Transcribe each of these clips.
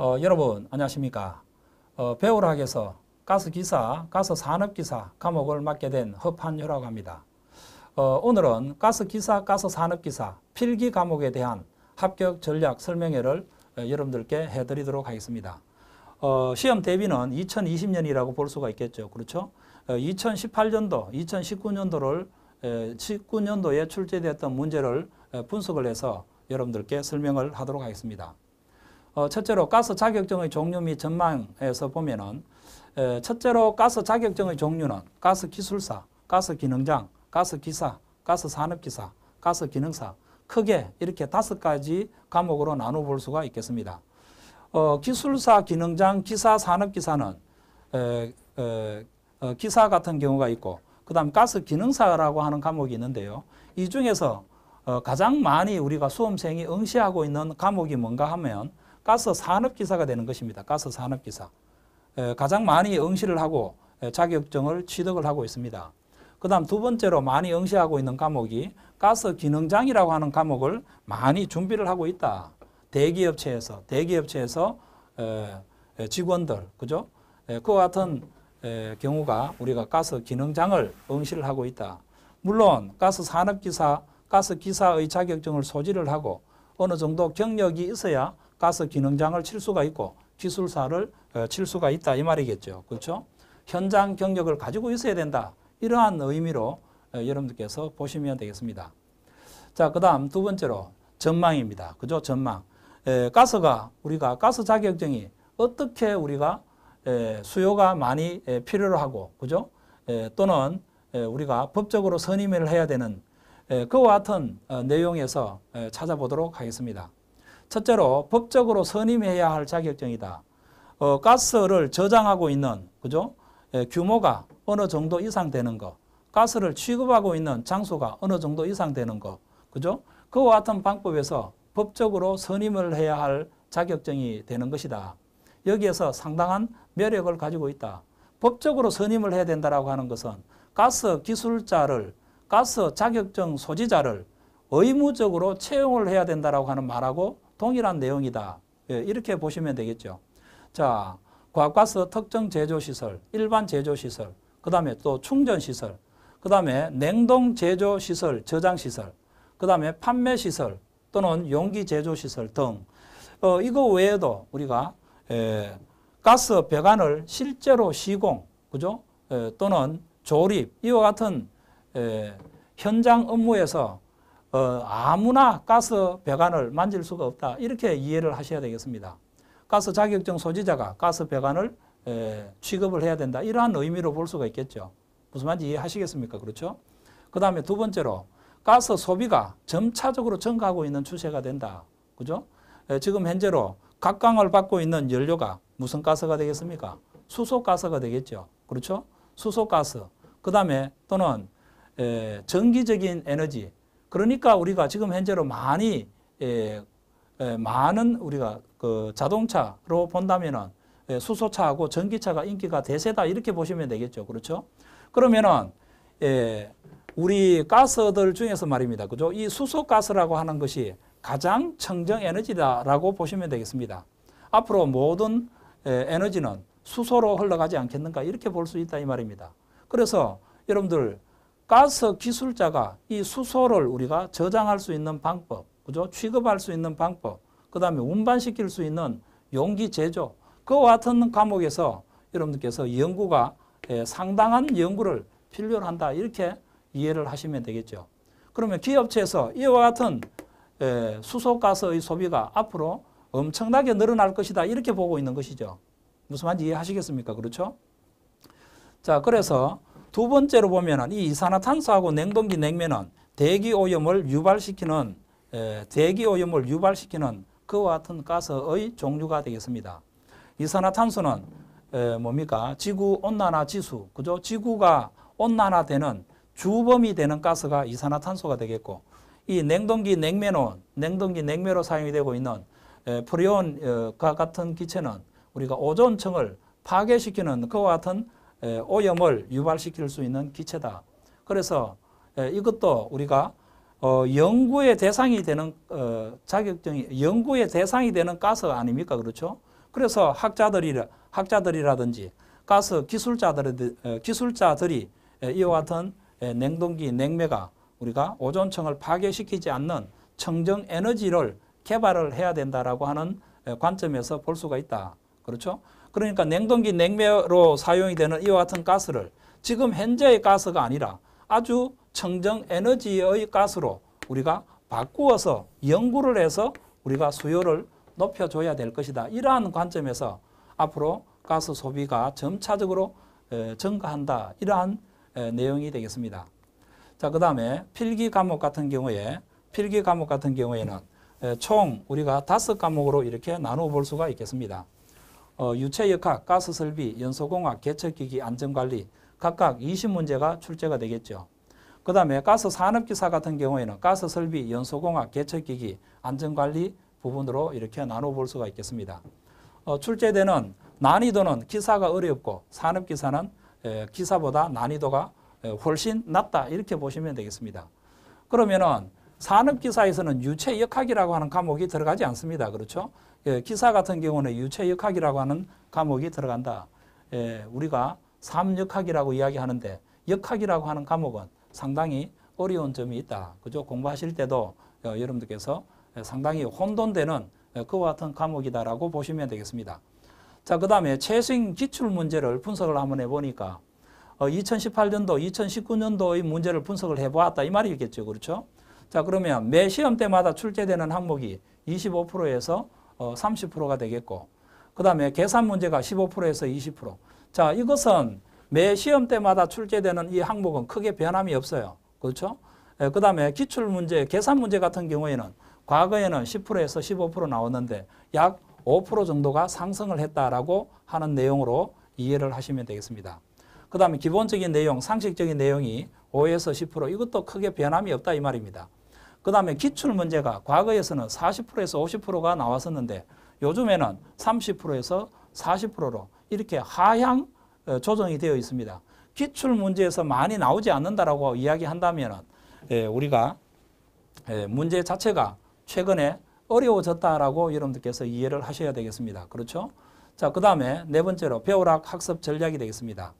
어, 여러분 안녕하십니까? 어, 배우락에서 가스기사, 가스산업기사 과목을 맡게 된 허판효라고 합니다. 어, 오늘은 가스기사, 가스산업기사 필기 과목에 대한 합격 전략 설명회를 어, 여러분들께 해드리도록 하겠습니다. 어, 시험 대비는 2020년이라고 볼 수가 있겠죠. 그렇죠? 2018년도, 어, 2019년도를 19년도에 출제되었던 문제를 분석을 해서 여러분들께 설명을 하도록 하겠습니다. 어, 첫째로 가스 자격증의 종류 및 전망에서 보면은 첫째로 가스 자격증의 종류는 가스 기술사, 가스 기능장, 가스 기사, 가스 산업기사, 가스 기능사 크게 이렇게 다섯 가지 과목으로 나눠 볼 수가 있겠습니다. 어, 기술사, 기능장, 기사, 산업기사는 에, 에, 어, 기사 같은 경우가 있고 그 다음 가스 기능사라고 하는 과목이 있는데요. 이 중에서 어, 가장 많이 우리가 수험생이 응시하고 있는 과목이 뭔가 하면 가스 산업기사가 되는 것입니다. 가스 산업기사. 가장 많이 응시를 하고 자격증을 취득을 하고 있습니다. 그 다음 두 번째로 많이 응시하고 있는 과목이 가스 기능장이라고 하는 과목을 많이 준비를 하고 있다. 대기업체에서, 대기업체에서 직원들, 그죠? 그와 같은 경우가 우리가 가스 기능장을 응시를 하고 있다. 물론 가스 산업기사, 가스 기사의 자격증을 소지를 하고 어느 정도 경력이 있어야 가스 기능장을 칠 수가 있고 기술사를 어, 칠 수가 있다 이 말이겠죠. 그렇죠? 현장 경력을 가지고 있어야 된다. 이러한 의미로 어, 여러분들께서 보시면 되겠습니다. 자, 그 다음 두 번째로 전망입니다. 그죠? 전망. 에, 가스가 우리가 가스 자격증이 어떻게 우리가 에, 수요가 많이 에, 필요로 하고 그죠? 에, 또는 에, 우리가 법적으로 선임을 해야 되는 에, 그와 같은 어, 내용에서 에, 찾아보도록 하겠습니다. 첫째로 법적으로 선임해야 할 자격증이다. 어, 가스를 저장하고 있는 그죠? 예, 규모가 어느 정도 이상 되는 거. 가스를 취급하고 있는 장소가 어느 정도 이상 되는 거. 그죠? 그와 같은 방법에서 법적으로 선임을 해야 할 자격증이 되는 것이다. 여기에서 상당한 매력을 가지고 있다. 법적으로 선임을 해야 된다라고 하는 것은 가스 기술자를 가스 자격증 소지자를 의무적으로 채용을 해야 된다라고 하는 말하고 동일한 내용이다. 예, 이렇게 보시면 되겠죠. 자, 과학가스 특정 제조시설, 일반 제조시설, 그 다음에 또 충전시설, 그 다음에 냉동 제조시설, 저장시설, 그 다음에 판매시설 또는 용기 제조시설 등 어, 이거 외에도 우리가 에, 가스 배관을 실제로 시공, 그죠? 에, 또는 조립, 이와 같은 에, 현장 업무에서 어, 아무나 가스 배관을 만질 수가 없다. 이렇게 이해를 하셔야 되겠습니다. 가스 자격증 소지자가 가스 배관을 에, 취급을 해야 된다. 이러한 의미로 볼 수가 있겠죠. 무슨 말인지 이해하시겠습니까? 그렇죠? 그 다음에 두 번째로 가스 소비가 점차적으로 증가하고 있는 추세가 된다. 그죠? 에, 지금 현재로 각광을 받고 있는 연료가 무슨 가스가 되겠습니까? 수소가스가 되겠죠. 그렇죠? 수소가스. 그 다음에 또는 에, 전기적인 에너지, 그러니까 우리가 지금 현재로 많이 예, 예, 많은 우리가 그 자동차로 본다면은 예, 수소차하고 전기차가 인기가 대세다 이렇게 보시면 되겠죠. 그렇죠? 그러면은 예, 우리 가스들 중에서 말입니다. 그죠? 이 수소가스라고 하는 것이 가장 청정 에너지다라고 보시면 되겠습니다. 앞으로 모든 예, 에너지는 수소로 흘러가지 않겠는가 이렇게 볼 수 있다 이 말입니다. 그래서 여러분들 가스 기술자가 이 수소를 우리가 저장할 수 있는 방법, 그죠? 취급할 수 있는 방법, 그 다음에 운반시킬 수 있는 용기 제조, 그와 같은 과목에서 여러분들께서 연구가 예, 상당한 연구를 필요로 한다. 이렇게 이해를 하시면 되겠죠. 그러면 기업체에서 이와 같은 예, 수소가스의 소비가 앞으로 엄청나게 늘어날 것이다. 이렇게 보고 있는 것이죠. 무슨 말인지 이해하시겠습니까? 그렇죠? 자, 그래서 두 번째로 보면이 이산화탄소하고 냉동기 냉면은 대기 오염을 유발시키는 에, 대기 오염을 유발시키는 그와 같은 가스의 종류가 되겠습니다. 이산화탄소는 에, 뭡니까? 지구 온난화 지수, 그죠? 지구가 온난화되는 주범이 되는 가스가 이산화탄소가 되겠고, 이 냉동기 냉매론, 냉동기 냉매로 사용이 되고 있는 에, 프리온과 같은 기체는 우리가 오존층을 파괴시키는 그와 같은 오염을 유발시킬 수 있는 기체다. 그래서 이것도 우리가 어, 연구의 대상이 되는 어, 자격증이 연구의 대상이 되는 가스 아닙니까 그렇죠? 그래서 학자들이 학자들이라든지 가스 기술자들 기술자들이 어, 이와 같은 냉동기 냉매가 우리가 오존층을 파괴시키지 않는 청정 에너지를 개발을 해야 된다라고 하는 관점에서 볼 수가 있다. 그렇죠? 그러니까 냉동기 냉매로 사용이 되는 이와 같은 가스를 지금 현재의 가스가 아니라 아주 청정 에너지의 가스로 우리가 바꾸어서 연구를 해서 우리가 수요를 높여줘야 될 것이다. 이러한 관점에서 앞으로 가스 소비가 점차적으로 증가한다. 이러한 내용이 되겠습니다. 자, 그 다음에 필기 과목 같은 경우에 필기 과목 같은 경우에는 총 우리가 다섯 과목으로 이렇게 나눠 볼 수가 있겠습니다. 어, 유체역학, 가스설비, 연소공학, 개척기기 안전관리 각각 20문제가 출제가 되겠죠. 그 다음에 가스 산업기사 같은 경우에는 가스설비, 연소공학, 개척기기, 안전관리 부분으로 이렇게 나눠볼 수가 있겠습니다. 어, 출제되는 난이도는 기사가 어렵고 산업기사는 에, 기사보다 난이도가 에, 훨씬 낮다 이렇게 보시면 되겠습니다. 그러면은 산업기사에서는 유체역학이라고 하는 과목이 들어가지 않습니다. 그렇죠? 예, 기사 같은 경우는 유체역학이라고 하는 과목이 들어간다. 예, 우리가 삼역학이라고 이야기하는데 역학이라고 하는 과목은 상당히 어려운 점이 있다. 그죠? 공부하실 때도 어, 여러분들께서 예, 상당히 혼돈되는 어, 그와 같은 과목이다라고 보시면 되겠습니다. 자, 그 다음에 최신 기출 문제를 분석을 한번 해보니까 2018년도, 어, 2019년도의 문제를 분석을 해보았다. 이 말이겠죠. 그렇죠? 자, 그러면 매 시험 때마다 출제되는 항목이 25%에서 30%가 어, 되겠고 그 다음에 계산 문제가 15%에서 20%. 자 이것은 매 시험 때마다 출제되는 이 항목은 크게 변함이 없어요. 그렇죠? 예, 그 다음에 기출 문제, 계산 문제 같은 경우에는 과거에는 10%에서 15% 나오는데 약 5% 정도가 상승을 했다라고 하는 내용으로 이해를 하시면 되겠습니다. 그 다음에 기본적인 내용, 상식적인 내용이 5에서 10% 이것도 크게 변함이 없다 이 말입니다. 그 다음에 기출 문제가 과거에서는 40%에서 50%가 나왔었는데 요즘에는 30%에서 40%로 이렇게 하향 어, 조정이 되어 있습니다. 기출 문제에서 많이 나오지 않는다라고 이야기한다면 예, 우리가 예, 문제 자체가 최근에 어려워졌다라고 여러분들께서 이해를 하셔야 되겠습니다. 그렇죠? 자, 그 다음에 네 번째로 배우락 학습 전략이 되겠습니다.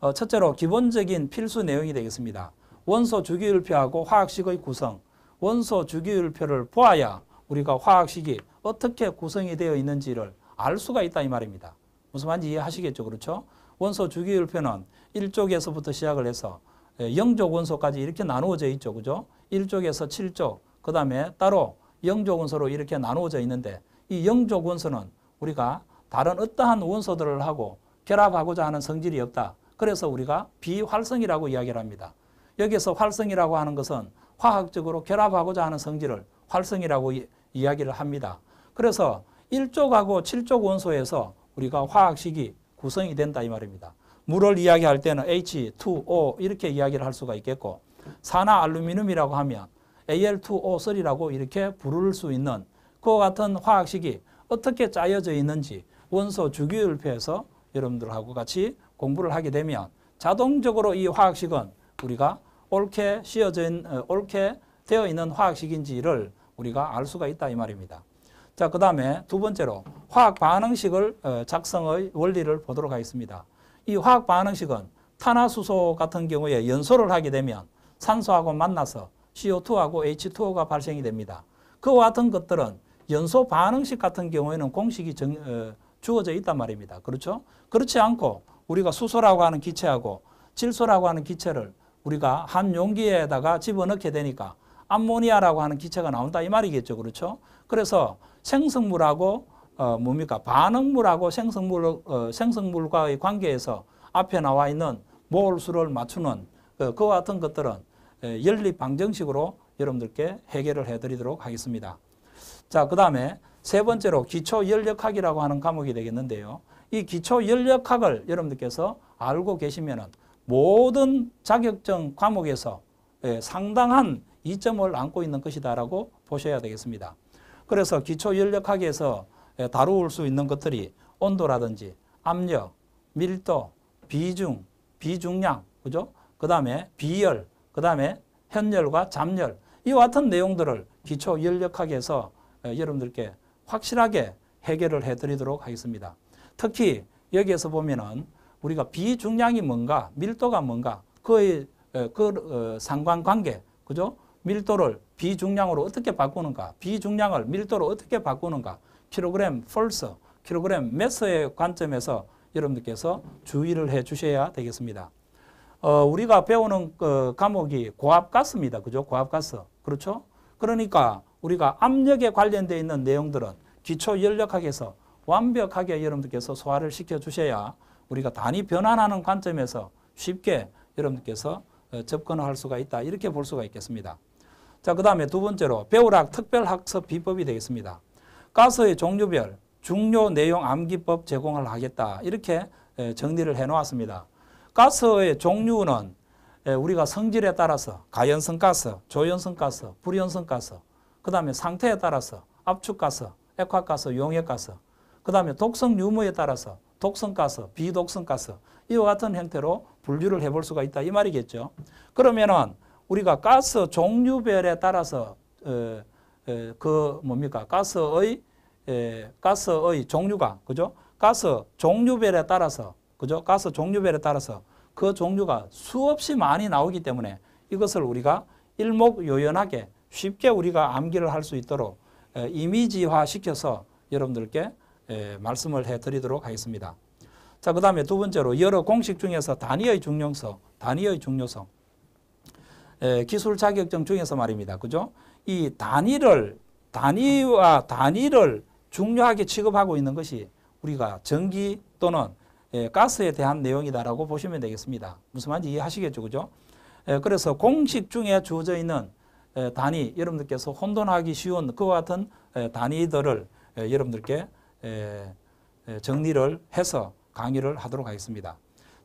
어, 첫째로 기본적인 필수 내용이 되겠습니다. 원소 주기율표하고 화학식의 구성, 원소 주기율표를 보아야 우리가 화학식이 어떻게 구성이 되어 있는지를 알 수가 있다 이 말입니다. 무슨 말인지 이해하시겠죠. 그렇죠? 원소 주기율표는 1쪽에서부터 시작을 해서 0족 예, 원소까지 이렇게 나누어져 있죠. 그죠? 1쪽에서 7쪽, 그 다음에 따로 0족 원소로 이렇게 나누어져 있는데 이 0족 원소는 우리가 다른 어떠한 원소들을 하고 결합하고자 하는 성질이 없다. 그래서 우리가 비활성이라고 이야기를 합니다. 여기서 활성이라고 하는 것은 화학적으로 결합하고자 하는 성질을 활성이라고 이, 야기를 합니다. 그래서 1족하고 7족 원소에서 우리가 화학식이 구성이 된다 이 말입니다. 물을 이야기할 때는 H2O 이렇게 이야기를 할 수가 있겠고 산화 알루미늄이라고 하면 Al2O3라고 이렇게 부를 수 있는 그와 같은 화학식이 어떻게 짜여져 있는지 원소 주기율표에서 여러분들하고 같이 공부를 하게 되면 자동적으로 이 화학식은 우리가 옳게 씌어진 어, 옳게 되어 있는 화학식인지를 우리가 알 수가 있다 이 말입니다. 자, 그 다음에 두 번째로 화학 반응식을 어, 작성의 원리를 보도록 하겠습니다. 이 화학 반응식은 탄화수소 같은 경우에 연소를 하게 되면 산소하고 만나서 CO2하고 H2O가 발생이 됩니다. 그와 같은 것들은 연소 반응식 같은 경우에는 공식이 정, 어, 주어져 있단 말입니다. 그렇죠? 그렇지 않고 우리가 수소라고 하는 기체하고 질소라고 하는 기체를 우리가 한 용기에다가 집어넣게 되니까 암모니아라고 하는 기체가 나온다 이 말이겠죠. 그렇죠? 그래서 생성물하고 어 뭡니까? 반응물하고 생성물 어 생성물과의 관계에서 앞에 나와 있는 몰수를 맞추는 그, 그와 같은 것들은 연립 방정식으로 여러분들께 해결을 해 드리도록 하겠습니다. 자, 그다음에 세 번째로 기초 연력학이라고 하는 과목이 되겠는데요. 이 기초 연력학을 여러분들께서 알고 계시면은 모든 자격증 과목에서 예, 상당한 이점을 안고 있는 것이다라고 보셔야 되겠습니다. 그래서 기초연력학에서 예, 다룰 수 있는 것들이 온도라든지 압력, 밀도, 비중, 비중량, 그죠? 그 다음에 비열, 그 다음에 현열과 잠열 이와 같은 내용들을 기초연력학에서 예, 여러분들께 확실하게 해결을 해드리도록 하겠습니다. 특히 여기에서 보면은 우리가 비중량이 뭔가 밀도가 뭔가 그의 어, 그 어, 상관관계 그죠? 밀도를 비중량으로 어떻게 바꾸는가 비중량을 밀도로 어떻게 바꾸는가 킬로그램 폴스 킬로그램 메스의 관점에서 여러분들께서 주의를 해 주셔야 되겠습니다. 어, 우리가 배우는 그 과목이 고압가스입니다. 그죠? 고압가스. 그렇죠? 그러니까 우리가 압력에 관련되어 있는 내용들은 기초 연력학에서 완벽하게 여러분들께서 소화를 시켜 주셔야 우리가 단위 변환하는 관점에서 쉽게 여러분께서 어, 접근할 수가 있다. 이렇게 볼 수가 있겠습니다. 자, 그 다음에 두 번째로 배우락 특별학습 비법이 되겠습니다. 가스의 종류별 중요 내용 암기법 제공을 하겠다. 이렇게 정리를 해 놓았습니다. 가스의 종류는 우리가 성질에 따라서 가연성 가스, 조연성 가스, 불연성 가스, 그 다음에 상태에 따라서 압축 가스, 액화 가스, 용액 가스, 그 다음에 독성 유무에 따라서 독성가스, 비독성가스 이와 같은 형태로 분류를 해볼 수가 있다 이 말이겠죠. 그러면은 우리가 가스 종류별에 따라서 그 뭡니까 가스의 가스의 종류가 그죠? 가스 종류별에 따라서 그죠? 가스 종류별에 따라서 그 종류가 수없이 많이 나오기 때문에 이것을 우리가 일목요연하게 쉽게 우리가 암기를 할 수 있도록 이미지화 시켜서 여러분들께 예, 말씀을 해드리도록 하겠습니다. 자, 그 다음에 두 번째로 여러 공식 중에서 단위의 중요성, 단위의 중요성. 예, 기술 자격증 중에서 말입니다. 그죠? 이 단위를, 단위와 단위를 중요하게 취급하고 있는 것이 우리가 전기 또는 예, 가스에 대한 내용이다라고 보시면 되겠습니다. 무슨 말인지 이해하시겠죠? 그죠? 그래서 공식 중에 주어져 있는 단위, 여러분들께서 혼돈하기 쉬운 그와 같은 단위들을 여러분들께 예, 예, 정리를 해서 강의를 하도록 하겠습니다.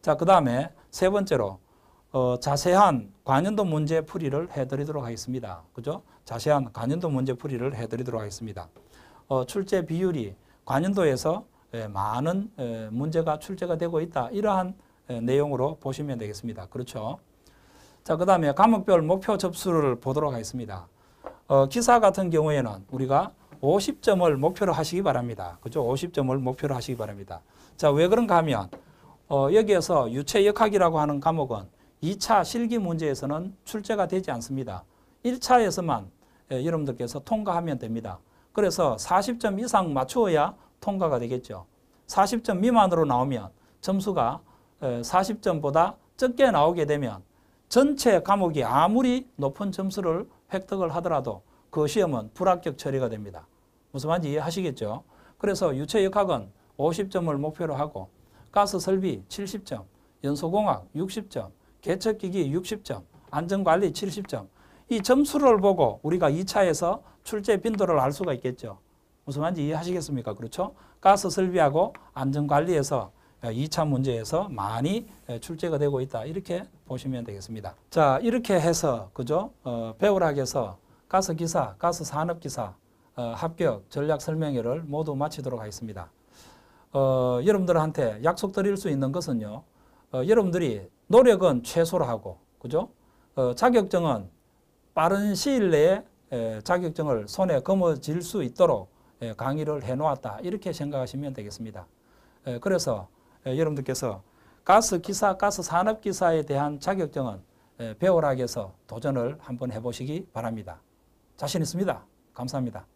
자, 그 다음에 세 번째로 어, 자세한 관연도 문제 풀이를 해드리도록 하겠습니다. 그죠? 자세한 관연도 문제 풀이를 해드리도록 하겠습니다. 어, 출제 비율이 관연도에서 에, 예, 많은 에, 문제가 출제가 되고 있다. 이러한 에, 내용으로 보시면 되겠습니다. 그렇죠? 자, 그 다음에 과목별 목표 접수를 보도록 하겠습니다. 어, 기사 같은 경우에는 우리가 50점을 목표로 하시기 바랍니다. 그죠? 50점을 목표로 하시기 바랍니다. 자, 왜 그런가 하면 어, 여기에서 유체역학이라고 하는 과목은 2차 실기 문제에서는 출제가 되지 않습니다. 1차에서만 예, 여러분들께서 통과하면 됩니다. 그래서 40점 이상 맞추어야 통과가 되겠죠. 40점 미만으로 나오면 점수가 40점보다 예, 적게 나오게 되면 전체 과목이 아무리 높은 점수를 획득을 하더라도 그 시험은 불합격 처리가 됩니다. 무슨 말인지 이해하시겠죠? 그래서 유체역학은 50점을 목표로 하고 가스 설비 70점, 연소공학 60점, 개척기기 60점, 안전관리 70점. 이 점수를 보고 우리가 2차에서 출제 빈도를 알 수가 있겠죠. 무슨 말인지 이해하시겠습니까? 그렇죠? 가스 설비하고 안전관리에서 2차 문제에서 많이 출제가 되고 있다. 이렇게 보시면 되겠습니다. 자, 이렇게 해서, 그죠? 어, 배우락에서 가스기사, 가스산업기사, 어, 합격 전략 설명회를 모두 마치도록 하겠습니다. 어, 여러분들한테 약속드릴 수 있는 것은요. 어, 여러분들이 노력은 최소로 하고 그죠? 어, 자격증은 빠른 시일 내에 에, 자격증을 손에 거머쥘 수 있도록 에, 강의를 해놓았다 이렇게 생각하시면 되겠습니다. 에, 그래서 에, 여러분들께서 가스 기사, 가스 산업 기사에 대한 자격증은 배우락에서 도전을 한번 해보시기 바랍니다. 자신 있습니다. 감사합니다.